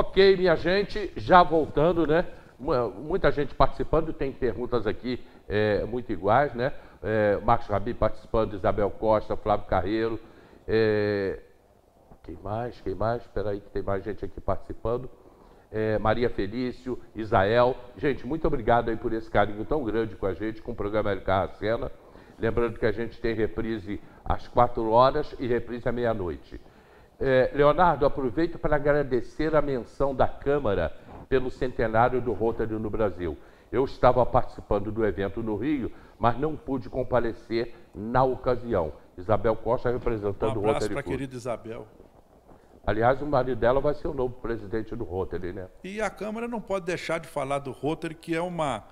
Ok, minha gente, já voltando, né? Muita gente participando, tem perguntas aqui é, muito iguais, né? É, Marcos Rabi participando, Isabel Costa, Flávio Carreiro. É, quem mais? Quem mais? Espera aí que tem mais gente aqui participando. É, Maria Felício, Isael. Gente, muito obrigado aí por esse carinho tão grande com a gente, com o programa El Carracena. Lembrando que a gente tem reprise às 4 horas e reprise à meia-noite. É, Leonardo, aproveito para agradecer a menção da Câmara pelo centenário do Rotary no Brasil. Eu estava participando do evento no Rio, mas não pude comparecer na ocasião. Isabel Costa representando um o Rotary. Um abraço para a querida Isabel. Aliás, o marido dela vai ser o novo presidente do Rotary, né? E a Câmara não pode deixar de falar do Rotary, que é uma,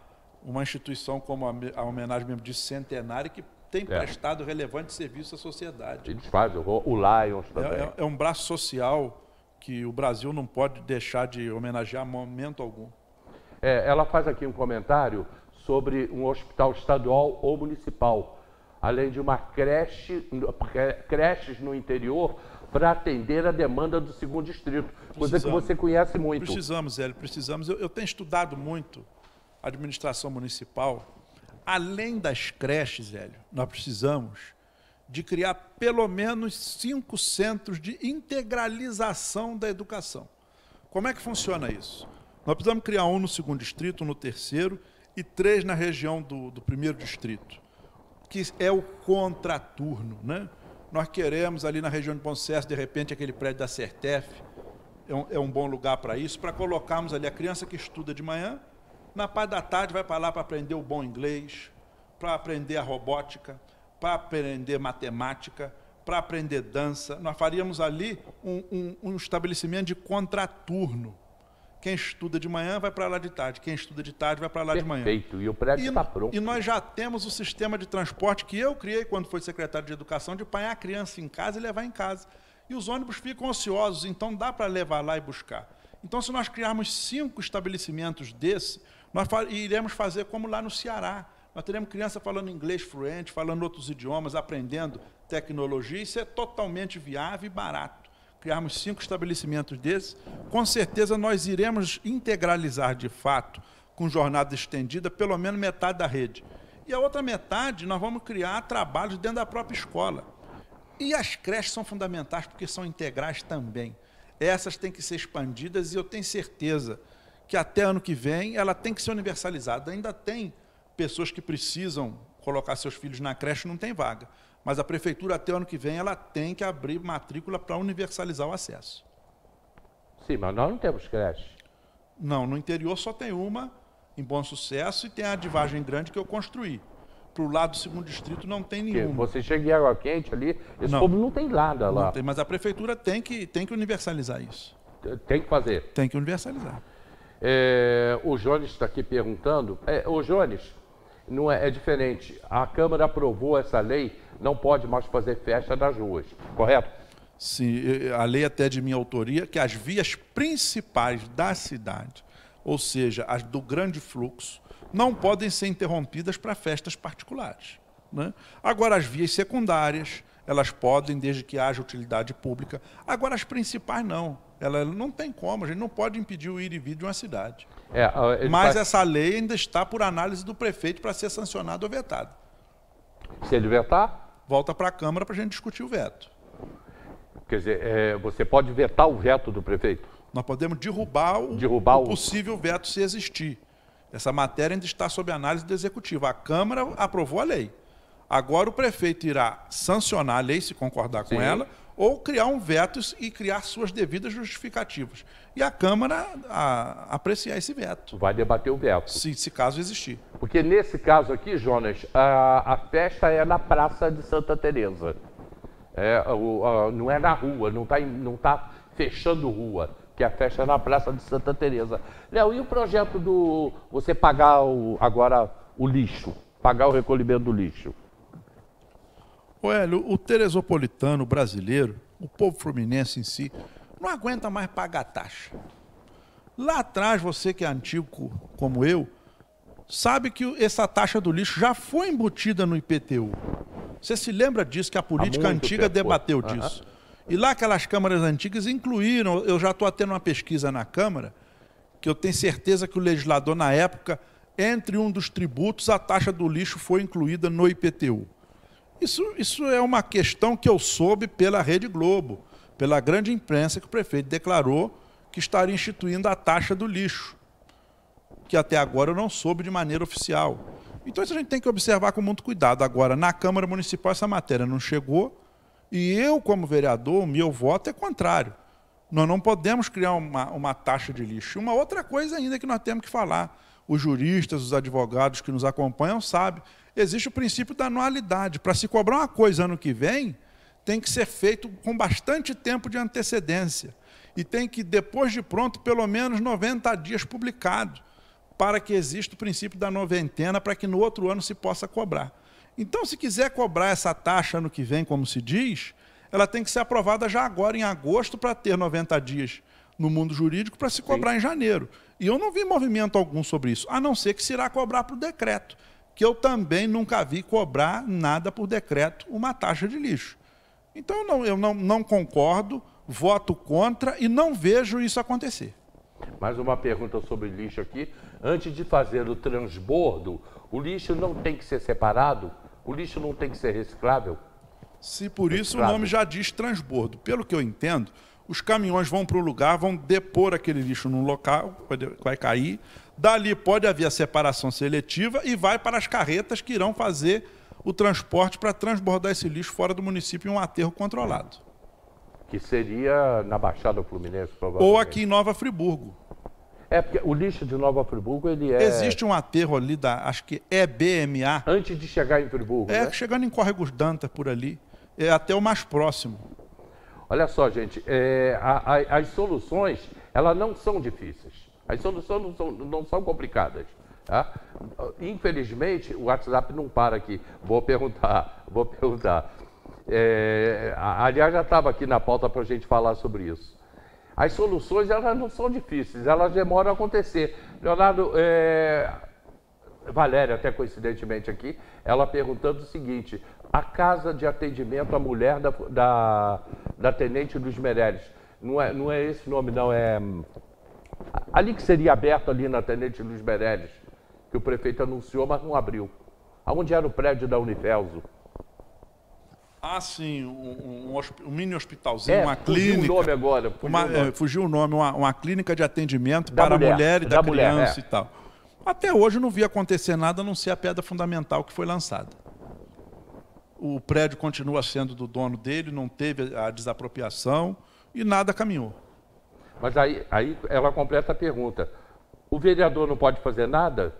uma instituição como a, a homenagem mesmo de centenário, que tem é. prestado relevante serviço à sociedade. Eles fazem, o Lions é, também. É, é, um braço social que o Brasil não pode deixar de homenagear a momento algum. É, ela faz aqui um comentário sobre um hospital estadual ou municipal, além de uma creche, creches no interior para atender a demanda do segundo distrito, precisamos. coisa que você conhece muito. Precisamos, Zé, precisamos. Eu, eu tenho estudado muito administração municipal além das creches, velho, nós precisamos de criar pelo menos cinco centros de integralização da educação. Como é que funciona isso? Nós precisamos criar um no segundo distrito, um no terceiro e três na região do, do primeiro distrito, que é o contraturno. Né? Nós queremos ali na região de Poncesso, de repente, aquele prédio da Certef é um, é um bom lugar para isso, para colocarmos ali a criança que estuda de manhã, na parte da tarde vai para lá para aprender o bom inglês, para aprender a robótica, para aprender matemática, para aprender dança. Nós faríamos ali um, um, um estabelecimento de contraturno. Quem estuda de manhã vai para lá de tarde, quem estuda de tarde vai para lá Perfeito. de manhã. Perfeito, e o prédio está pronto. E nós já temos o sistema de transporte que eu criei quando fui secretário de Educação, de apanhar a criança em casa e levar em casa. E os ônibus ficam ociosos, então dá para levar lá e buscar. Então, se nós criarmos cinco estabelecimentos desse, nós iremos fazer como lá no Ceará. Nós teremos criança falando inglês fluente, falando outros idiomas, aprendendo tecnologia. Isso é totalmente viável e barato. Criarmos cinco estabelecimentos desses, com certeza nós iremos integralizar de fato, com jornada estendida, pelo menos metade da rede. E a outra metade nós vamos criar trabalhos dentro da própria escola. E as creches são fundamentais porque são integrais também. Essas têm que ser expandidas e eu tenho certeza que até ano que vem ela tem que ser universalizada. Ainda tem pessoas que precisam colocar seus filhos na creche, não tem vaga. Mas a prefeitura até ano que vem ela tem que abrir matrícula para universalizar o acesso. Sim, mas nós não temos creche. Não, no interior só tem uma em bom sucesso e tem a de Vargem Grande que eu construí. Para o lado do segundo distrito não tem nenhuma. Porque você chega em água quente ali, esse não, povo não tem nada lá. Não tem, mas a prefeitura tem que, tem que universalizar isso. Tem que fazer. Tem que universalizar. É, o Jones está aqui perguntando. É, o Jones, não é, é, diferente. A Câmara aprovou essa lei, não pode mais fazer festa nas ruas, correto? Sim, a lei é até de minha autoria, que as vias principais da cidade, ou seja, as do grande fluxo, não podem ser interrompidas para festas particulares. Né? Agora, as vias secundárias, elas podem, desde que haja utilidade pública. Agora, as principais não. Ela não tem como, a gente não pode impedir o ir e vir de uma cidade. É, Mas faz... essa lei ainda está por análise do prefeito para ser sancionado ou vetado. Se ele vetar? Volta para a Câmara para a gente discutir o veto. Quer dizer, é, você pode vetar o veto do prefeito? Nós podemos derrubar o, derrubar o possível veto se existir. Essa matéria ainda está sob análise do Executivo. A Câmara aprovou a lei. Agora o prefeito irá sancionar a lei, se concordar Sim. com ela, ou criar um veto e criar suas devidas justificativas. E a Câmara a, apreciar esse veto. Vai debater o veto. Se, se caso existir. Porque nesse caso aqui, Jonas, a, a festa é na Praça de Santa Teresa. É, o, a, não é na rua, não está não tá fechando rua, que a festa é na Praça de Santa Teresa. Léo, e o projeto do você pagar o, agora o lixo, pagar o recolhimento do lixo? O Hélio, o teresopolitano brasileiro, o povo fluminense em si, não aguenta mais pagar taxa. Lá atrás, você que é antigo como eu, sabe que essa taxa do lixo já foi embutida no IPTU. Você se lembra disso, que a política antiga tempo. debateu uhum. disso. E lá aquelas câmaras antigas incluíram, eu já estou tendo uma pesquisa na Câmara, que eu tenho certeza que o legislador, na época, entre um dos tributos, a taxa do lixo foi incluída no IPTU. Isso, isso é uma questão que eu soube pela Rede Globo, pela grande imprensa, que o prefeito declarou que estaria instituindo a taxa do lixo, que até agora eu não soube de maneira oficial. Então isso a gente tem que observar com muito cuidado. Agora, na Câmara Municipal essa matéria não chegou e eu, como vereador, o meu voto é contrário. Nós não podemos criar uma, uma taxa de lixo. Uma outra coisa ainda que nós temos que falar, os juristas, os advogados que nos acompanham sabem, existe o princípio da anualidade. Para se cobrar uma coisa ano que vem, tem que ser feito com bastante tempo de antecedência. E tem que, depois de pronto, pelo menos 90 dias publicado, para que exista o princípio da noventena, para que no outro ano se possa cobrar. Então, se quiser cobrar essa taxa ano que vem, como se diz, ela tem que ser aprovada já agora, em agosto, para ter 90 dias no mundo jurídico para se cobrar Sim. em janeiro. E eu não vi movimento algum sobre isso, a não ser que se irá cobrar para o decreto que eu também nunca vi cobrar nada por decreto uma taxa de lixo. Então, eu não, eu não, não concordo, voto contra e não vejo isso acontecer. Mais uma pergunta sobre lixo aqui. Antes de fazer o transbordo, o lixo não tem que ser separado? O lixo não tem que ser reciclável? Se por reciclável. isso o nome já diz transbordo. Pelo que eu entendo, os caminhões vão para o lugar, vão depor aquele lixo num local, vai cair, Dali pode haver a separação seletiva e vai para as carretas que irão fazer o transporte para transbordar esse lixo fora do município em um aterro controlado. Que seria na Baixada Fluminense, provavelmente. Ou aqui em Nova Friburgo. É, porque o lixo de Nova Friburgo, ele é... Existe um aterro ali da, acho que é BMA. Antes de chegar em Friburgo, É, né? chegando em Córregos Danta, por ali. É até o mais próximo. Olha só, gente, é, a, a, as soluções, elas não são difíceis. As soluções não são, não são complicadas. Tá? Infelizmente, o WhatsApp não para aqui. Vou perguntar, vou perguntar. É, aliás, já estava aqui na pauta para a gente falar sobre isso. As soluções, elas não são difíceis, elas demoram a acontecer. Leonardo, é, Valéria, até coincidentemente aqui, ela perguntando o seguinte, a casa de atendimento à mulher da, da, da Tenente Luiz Meireles, não é, não é esse nome não, é ali que seria aberto ali na Tenente Luiz Meirelles, que o prefeito anunciou, mas não abriu. Aonde era o prédio da Unifelso? Ah, sim, um, um, um mini hospitalzinho, é, uma fugiu clínica. Fugiu o nome agora. Fugiu uma, o é, nome, é, fugiu o nome uma, uma, clínica de atendimento da para mulher, mulher e da, da mulher, criança é. e tal. Até hoje não vi acontecer nada, a não ser a pedra fundamental que foi lançada. O prédio continua sendo do dono dele, não teve a desapropriação e nada caminhou. Mas aí, aí ela completa a pergunta: o vereador não pode fazer nada?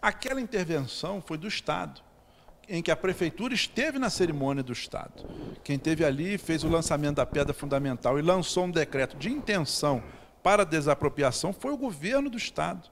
Aquela intervenção foi do Estado, em que a prefeitura esteve na cerimônia do Estado. Quem esteve ali fez o lançamento da pedra fundamental e lançou um decreto de intenção para desapropriação foi o governo do Estado.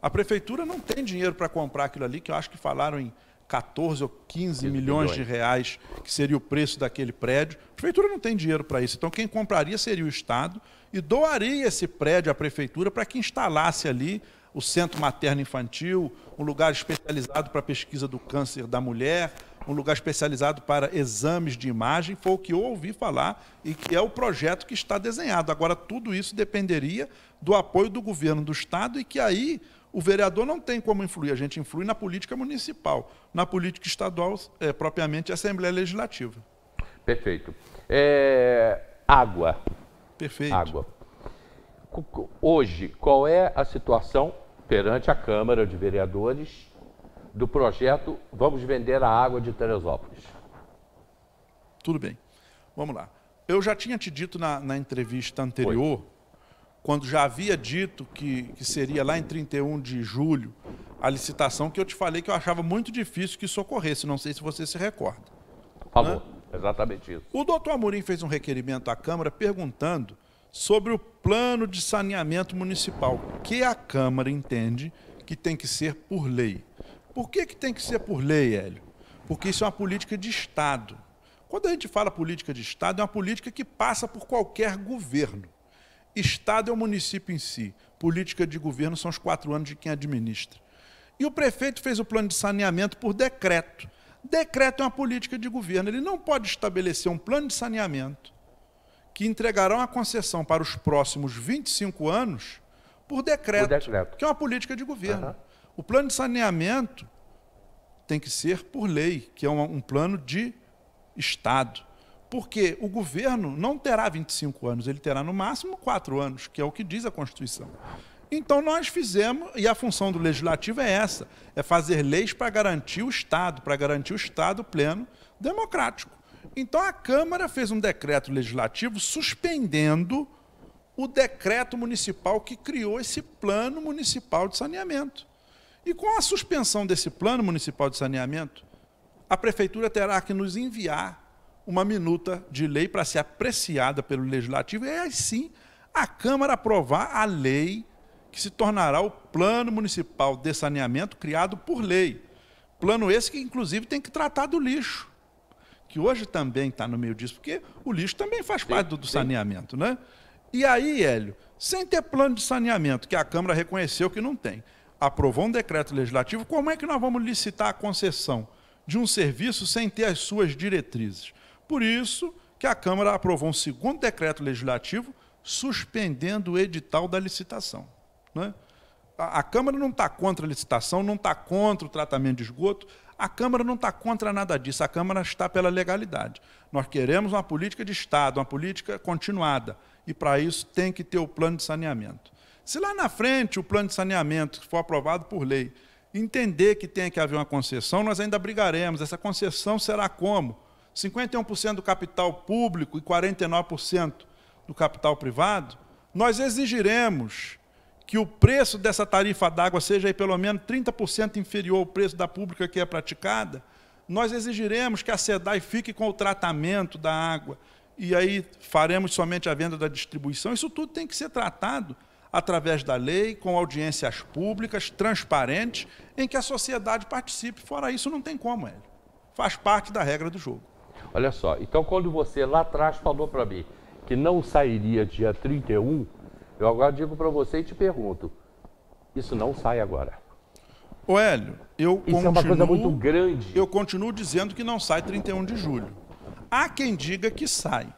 A prefeitura não tem dinheiro para comprar aquilo ali, que eu acho que falaram em 14 ou 15 milhões, de reais, que seria o preço daquele prédio. A prefeitura não tem dinheiro para isso. Então, quem compraria seria o Estado e doaria esse prédio à prefeitura para que instalasse ali o centro materno infantil, um lugar especializado para a pesquisa do câncer da mulher, um lugar especializado para exames de imagem, foi o que eu ouvi falar e que é o projeto que está desenhado. Agora, tudo isso dependeria do apoio do governo do Estado e que aí o vereador não tem como influir, a gente influi na política municipal. Na política estadual, é, propriamente, a Assembleia Legislativa. Perfeito. É, água. Perfeito. Água. Hoje, qual é a situação perante a Câmara de Vereadores do projeto Vamos Vender a Água de Teresópolis? Tudo bem. Vamos lá. Eu já tinha te dito na, na entrevista anterior Foi quando já havia dito que, que seria lá em 31 de julho a licitação, que eu te falei que eu achava muito difícil que isso ocorresse, não sei se você se recorda. Falou, né? exatamente isso. O doutor Amorim fez um requerimento à Câmara perguntando sobre o plano de saneamento municipal, que a Câmara entende que tem que ser por lei. Por que, que tem que ser por lei, Hélio? Porque isso é uma política de Estado. Quando a gente fala política de Estado, é uma política que passa por qualquer governo. Estado é o município em si. Política de governo são os quatro anos de quem administra. E o prefeito fez o plano de saneamento por decreto. Decreto é uma política de governo. Ele não pode estabelecer um plano de saneamento que entregará uma concessão para os próximos 25 anos por decreto, por decreto. que é uma política de governo. Uhum. O plano de saneamento tem que ser por lei, que é um plano de Estado porque o governo não terá 25 anos, ele terá no máximo 4 anos, que é o que diz a Constituição. Então nós fizemos, e a função do legislativo é essa, é fazer leis para garantir o Estado, para garantir o Estado pleno democrático. Então a Câmara fez um decreto legislativo suspendendo o decreto municipal que criou esse plano municipal de saneamento. E com a suspensão desse plano municipal de saneamento, a prefeitura terá que nos enviar uma minuta de lei para ser apreciada pelo legislativo e aí sim a Câmara aprovar a lei que se tornará o Plano Municipal de Saneamento criado por lei. Plano esse que, inclusive, tem que tratar do lixo, que hoje também está no meio disso, porque o lixo também faz parte do, do saneamento. Né? E aí, Hélio, sem ter plano de saneamento, que a Câmara reconheceu que não tem, aprovou um decreto legislativo, como é que nós vamos licitar a concessão de um serviço sem ter as suas diretrizes? Por isso que a Câmara aprovou um segundo decreto legislativo suspendendo o edital da licitação. Né? A, a Câmara não está contra a licitação, não está contra o tratamento de esgoto, a Câmara não está contra nada disso, a Câmara está pela legalidade. Nós queremos uma política de Estado, uma política continuada, e para isso tem que ter o plano de saneamento. Se lá na frente o plano de saneamento for aprovado por lei, entender que tem que haver uma concessão, nós ainda brigaremos. Essa concessão será como? 51% do capital público e 49% do capital privado, nós exigiremos que o preço dessa tarifa d'água seja pelo menos 30% inferior ao preço da pública que é praticada, nós exigiremos que a SEDAI fique com o tratamento da água e aí faremos somente a venda da distribuição. Isso tudo tem que ser tratado através da lei, com audiências públicas, transparentes, em que a sociedade participe. Fora isso, não tem como, ele. Faz parte da regra do jogo. Olha só, então quando você lá atrás falou para mim que não sairia dia 31, eu agora digo para você e te pergunto, isso não sai agora. Ô Hélio, eu isso continuo, é uma coisa muito grande. Eu continuo dizendo que não sai 31 de julho. Há quem diga que sai.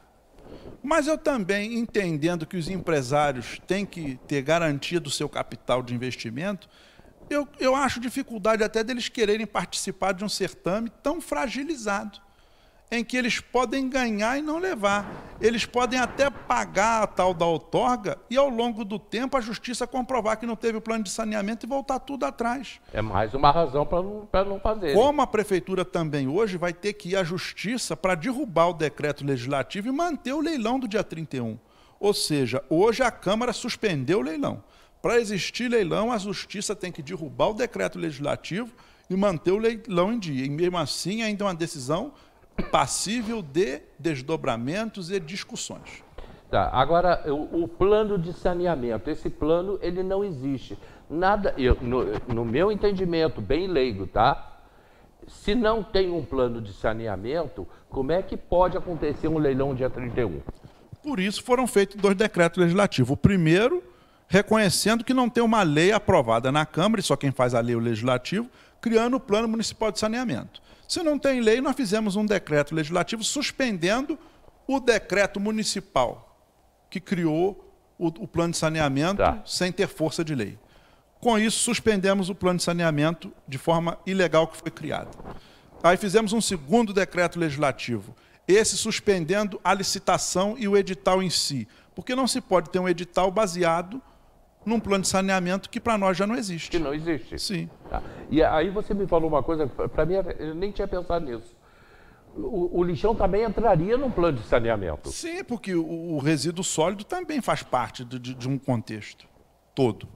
Mas eu também, entendendo que os empresários têm que ter garantia do seu capital de investimento, eu, eu acho dificuldade até deles quererem participar de um certame tão fragilizado em que eles podem ganhar e não levar. Eles podem até pagar a tal da outorga e, ao longo do tempo, a justiça comprovar que não teve o plano de saneamento e voltar tudo atrás. É mais uma razão para não, não fazer. Né? Como a prefeitura também hoje vai ter que ir à justiça para derrubar o decreto legislativo e manter o leilão do dia 31. Ou seja, hoje a Câmara suspendeu o leilão. Para existir leilão, a justiça tem que derrubar o decreto legislativo e manter o leilão em dia. E mesmo assim, ainda é uma decisão passível de desdobramentos e discussões. Tá, agora, o, o, plano de saneamento, esse plano ele não existe. Nada, eu, no, no meu entendimento, bem leigo, tá? Se não tem um plano de saneamento, como é que pode acontecer um leilão dia 31? Por isso foram feitos dois decretos legislativos. O primeiro, reconhecendo que não tem uma lei aprovada na Câmara, e só quem faz a lei é o legislativo, criando o Plano Municipal de Saneamento. Se não tem lei, nós fizemos um decreto legislativo suspendendo o decreto municipal que criou o, o plano de saneamento tá. sem ter força de lei. Com isso, suspendemos o plano de saneamento de forma ilegal que foi criado. Aí fizemos um segundo decreto legislativo, esse suspendendo a licitação e o edital em si, porque não se pode ter um edital baseado num plano de saneamento que para nós já não existe. Que não existe. Sim. Tá. E aí você me falou uma coisa, para mim eu nem tinha pensado nisso. O, o, lixão também entraria num plano de saneamento. Sim, porque o, o resíduo sólido também faz parte de, de, de, um contexto todo.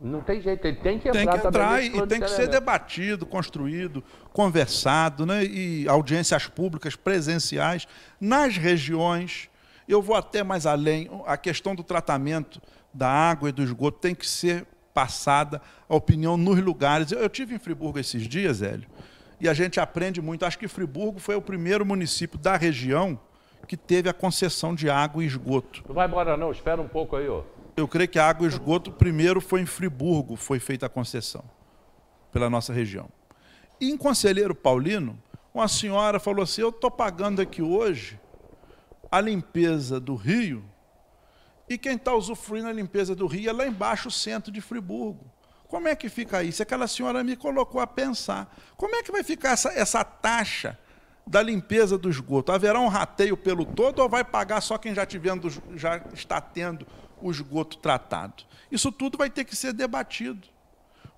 Não tem jeito, ele tem que entrar. Tem que entrar e, e tem que ser debatido, construído, conversado, né? e audiências públicas presenciais nas regiões. Eu vou até mais além, a questão do tratamento da água e do esgoto tem que ser passada a opinião nos lugares. Eu, eu tive em Friburgo esses dias, Hélio, e a gente aprende muito. Acho que Friburgo foi o primeiro município da região que teve a concessão de água e esgoto. Não vai embora não, espera um pouco aí, ó. Eu creio que a água e esgoto primeiro foi em Friburgo, foi feita a concessão pela nossa região. E em Conselheiro Paulino, uma senhora falou assim: "Eu estou pagando aqui hoje a limpeza do rio e quem está usufruindo a limpeza do rio é lá embaixo, o centro de Friburgo. Como é que fica isso? Aquela senhora me colocou a pensar. Como é que vai ficar essa, essa taxa da limpeza do esgoto? Haverá um rateio pelo todo ou vai pagar só quem já, tivendo, já está tendo o esgoto tratado? Isso tudo vai ter que ser debatido.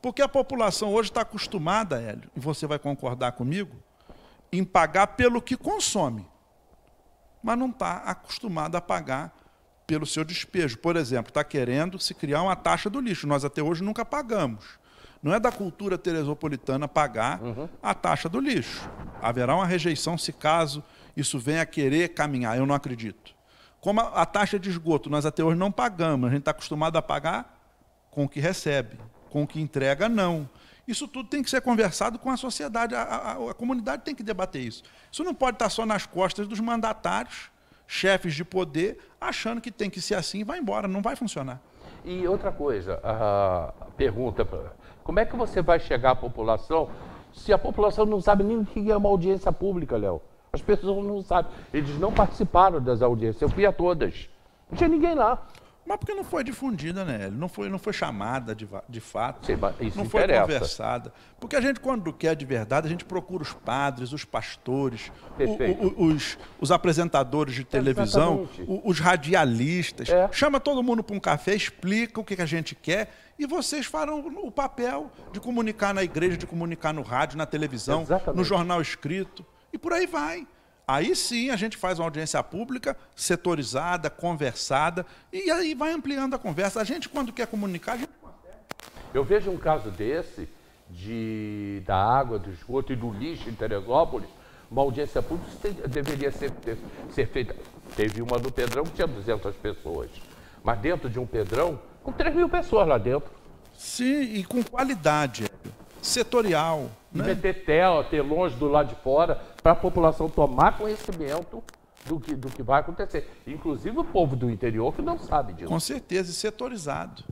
Porque a população hoje está acostumada, Hélio, e você vai concordar comigo, em pagar pelo que consome, mas não está acostumada a pagar pelo seu despejo. Por exemplo, está querendo se criar uma taxa do lixo. Nós até hoje nunca pagamos. Não é da cultura teresopolitana pagar uhum. a taxa do lixo. Haverá uma rejeição se caso isso venha a querer caminhar. Eu não acredito. Como a, a taxa de esgoto, nós até hoje não pagamos. A gente está acostumado a pagar com o que recebe, com o que entrega, não. Isso tudo tem que ser conversado com a sociedade. A, a, a comunidade tem que debater isso. Isso não pode estar tá só nas costas dos mandatários chefes de poder, achando que tem que ser assim e vai embora, não vai funcionar. E outra coisa, a pergunta, como é que você vai chegar à população se a população não sabe nem o que é uma audiência pública, Léo? As pessoas não sabem. Eles não participaram das audiências. Eu fui a todas. Não tinha ninguém lá. Mas porque não foi difundida, né? Não foi, não foi chamada de, de fato, Sim, isso não foi interessa. conversada. Porque a gente, quando quer de verdade, a gente procura os padres, os pastores, o, o, os, os apresentadores de televisão, o, os radialistas. É. Chama todo mundo para um café, explica o que, que a gente quer e vocês farão o papel de comunicar na igreja, de comunicar no rádio, na televisão, Exatamente. no jornal escrito e por aí vai. Aí sim a gente faz uma audiência pública, setorizada, conversada, e aí vai ampliando a conversa. A gente, quando quer comunicar, a gente consegue. Eu vejo um caso desse, de, da água, do esgoto e do lixo em Teresópolis, uma audiência pública tem, deveria ser, ser feita. Teve uma do Pedrão que tinha 200 pessoas, mas dentro de um Pedrão, com 3 mil pessoas lá dentro. Sim, e com qualidade setorial. Né? meter tela, ter longe do lado de fora, para a população tomar conhecimento do que, do que vai acontecer. Inclusive o povo do interior que não sabe disso. Com certeza, e setorizado.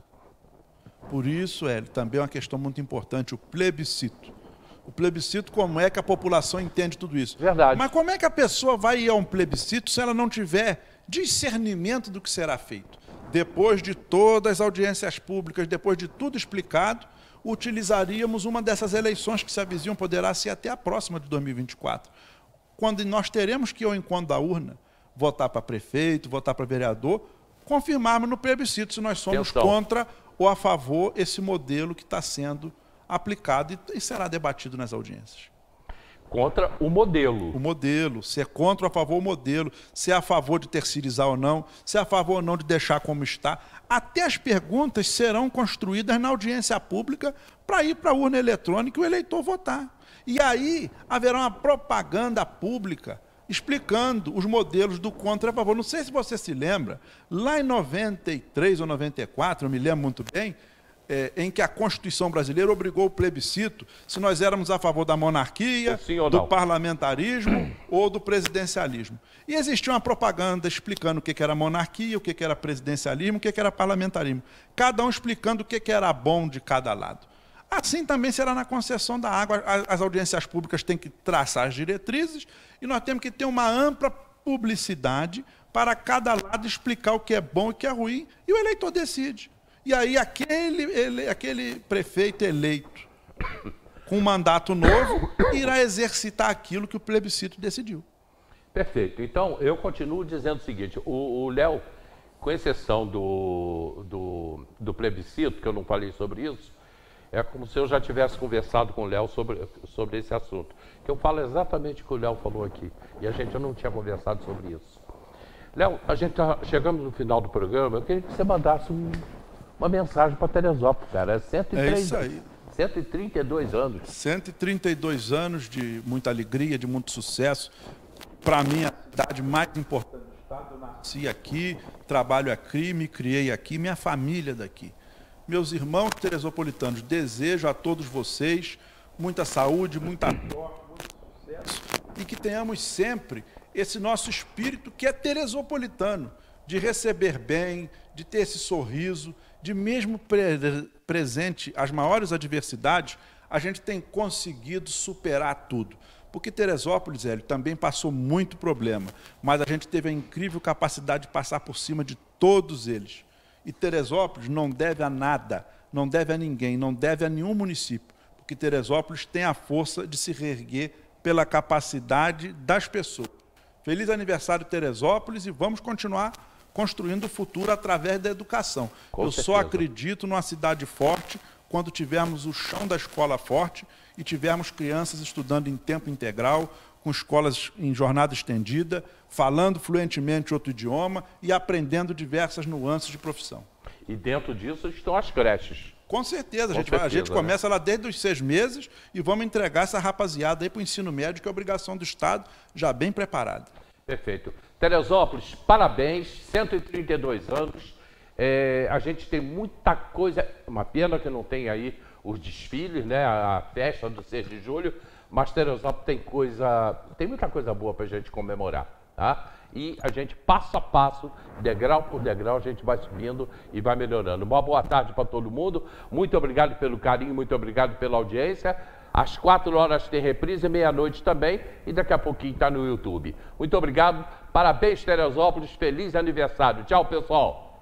Por isso, é também é uma questão muito importante, o plebiscito. O plebiscito, como é que a população entende tudo isso? Verdade. Mas como é que a pessoa vai ir a um plebiscito se ela não tiver discernimento do que será feito? Depois de todas as audiências públicas, depois de tudo explicado, utilizaríamos uma dessas eleições que se avizinham, poderá ser até a próxima de 2024, quando nós teremos que ir ao encontro da urna, votar para prefeito, votar para vereador, confirmarmos no plebiscito se nós somos então, então. contra ou a favor esse modelo que está sendo aplicado e será debatido nas audiências. Contra o modelo. O modelo. Se é contra ou a favor do modelo, se é a favor de terceirizar ou não, se é a favor ou não de deixar como está. Até as perguntas serão construídas na audiência pública para ir para a urna eletrônica e o eleitor votar. E aí haverá uma propaganda pública explicando os modelos do contra e a favor. Não sei se você se lembra, lá em 93 ou 94, eu me lembro muito bem, é, em que a Constituição brasileira obrigou o plebiscito se nós éramos a favor da monarquia, do parlamentarismo ou do presidencialismo. E existia uma propaganda explicando o que era monarquia, o que era presidencialismo, o que era parlamentarismo. Cada um explicando o que era bom de cada lado. Assim também será na concessão da água. As audiências públicas têm que traçar as diretrizes e nós temos que ter uma ampla publicidade para cada lado explicar o que é bom e o que é ruim. E o eleitor decide. E aí aquele, ele, aquele prefeito eleito com um mandato novo irá exercitar aquilo que o plebiscito decidiu. Perfeito. Então, eu continuo dizendo o seguinte, o Léo, com exceção do, do, do plebiscito, que eu não falei sobre isso, é como se eu já tivesse conversado com o Léo sobre, sobre esse assunto. Que eu falo exatamente o que o Léo falou aqui. E a gente não tinha conversado sobre isso. Léo, a gente tá, chegamos no final do programa. Eu queria que você mandasse um uma mensagem para Teresópolis, cara. É, 103, é isso aí. 132 anos. 132 anos de muita alegria, de muito sucesso. Para mim, a cidade mais importante do estado, eu nasci aqui, trabalho aqui, me criei aqui, minha família daqui. Meus irmãos teresopolitanos, desejo a todos vocês muita saúde, muita sorte, muito sucesso e que tenhamos sempre esse nosso espírito que é teresopolitano, de receber bem, de ter esse sorriso, de mesmo pre presente as maiores adversidades, a gente tem conseguido superar tudo. Porque Teresópolis, Hélio, também passou muito problema, mas a gente teve a incrível capacidade de passar por cima de todos eles. E Teresópolis não deve a nada, não deve a ninguém, não deve a nenhum município, porque Teresópolis tem a força de se reerguer pela capacidade das pessoas. Feliz aniversário, Teresópolis, e vamos continuar construindo o futuro através da educação. Com Eu certeza. só acredito numa cidade forte quando tivermos o chão da escola forte e tivermos crianças estudando em tempo integral, com escolas em jornada estendida, falando fluentemente outro idioma e aprendendo diversas nuances de profissão. E dentro disso estão as creches. Com certeza, a gente, certeza, a né? gente começa lá desde os seis meses e vamos entregar essa rapaziada aí para o ensino médio, que é obrigação do Estado, já bem preparada. Perfeito. Teresópolis, parabéns, 132 anos. É, a gente tem muita coisa, uma pena que não tem aí os desfiles, né, a festa do 6 de julho, mas Teresópolis tem coisa, tem muita coisa boa para a gente comemorar, tá? E a gente passo a passo, degrau por degrau, a gente vai subindo e vai melhorando. Uma boa tarde para todo mundo. Muito obrigado pelo carinho, muito obrigado pela audiência. Às quatro horas tem reprise, meia-noite também, e daqui a pouquinho está no YouTube. Muito obrigado, parabéns, Teresópolis, feliz aniversário. Tchau, pessoal.